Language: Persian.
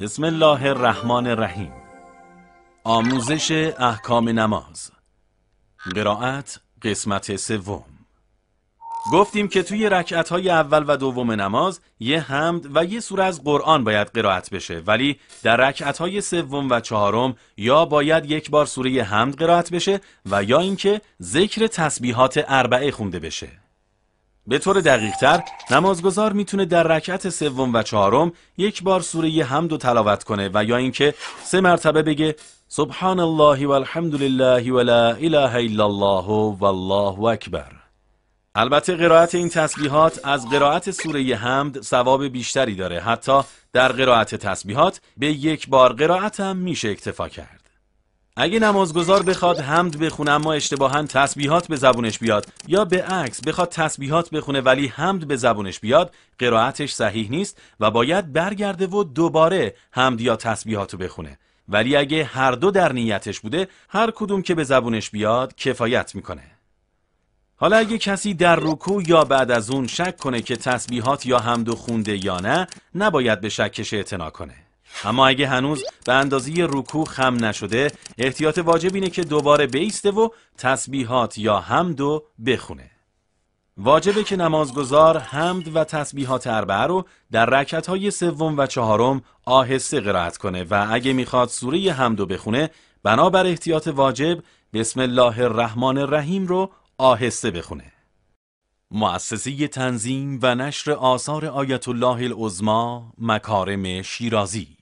بسم الله الرحمن الرحیم آموزش احکام نماز قرائت قسمت سوم گفتیم که توی رکعت های اول و دوم نماز یه حمد و یه سوره از قرآن باید قرائت بشه ولی در رکعت های سوم و چهارم یا باید یک بار سوره حمد قرائت بشه و یا اینکه ذکر تسبیحات اربعه خونده بشه به طور دقیقتر نمازگزار میتونه در رکعت سوم و چهارم یک بار سوره حمد و تلاوت کنه و یا اینکه سه مرتبه بگه سبحان الله و الحمد لله ولا اله الا الله والله اکبر البته قرائت این تسبیحات از قرائت سوره حمد ثواب بیشتری داره حتی در قرائت تسبیحات به یک بار قرائت هم میشه اکتفا کرد اگه نمازگزار بخواد حمد بخونه اما اشتباها تسبیحات به زبونش بیاد یا به عکس بخواد تسبیحات بخونه ولی حمد به زبونش بیاد قرائتش صحیح نیست و باید برگرده و دوباره حمد یا تسبیحاتو بخونه ولی اگه هر دو در نیتش بوده هر کدوم که به زبونش بیاد کفایت میکنه حالا اگه کسی در رکوع یا بعد از اون شک کنه که تسبیحات یا حمد خونده یا نه نباید به شکش اعتنا کنه اما اگه هنوز به اندازه رکوع خم نشده احتیاط واجب اینه که دوباره بیسته و تسبیحات یا حمد و بخونه واجبه که نمازگزار حمد و تسبیحات اربعه رو در های سوم و چهارم آهسته قرائت کنه و اگه میخواد سوره حمد و بخونه بنابر احتیاط واجب بسم الله الرحمن الرحیم رو آهسته بخونه مؤسسه تنظیم و نشر آثار آیت الله العظما مکارم شیرازی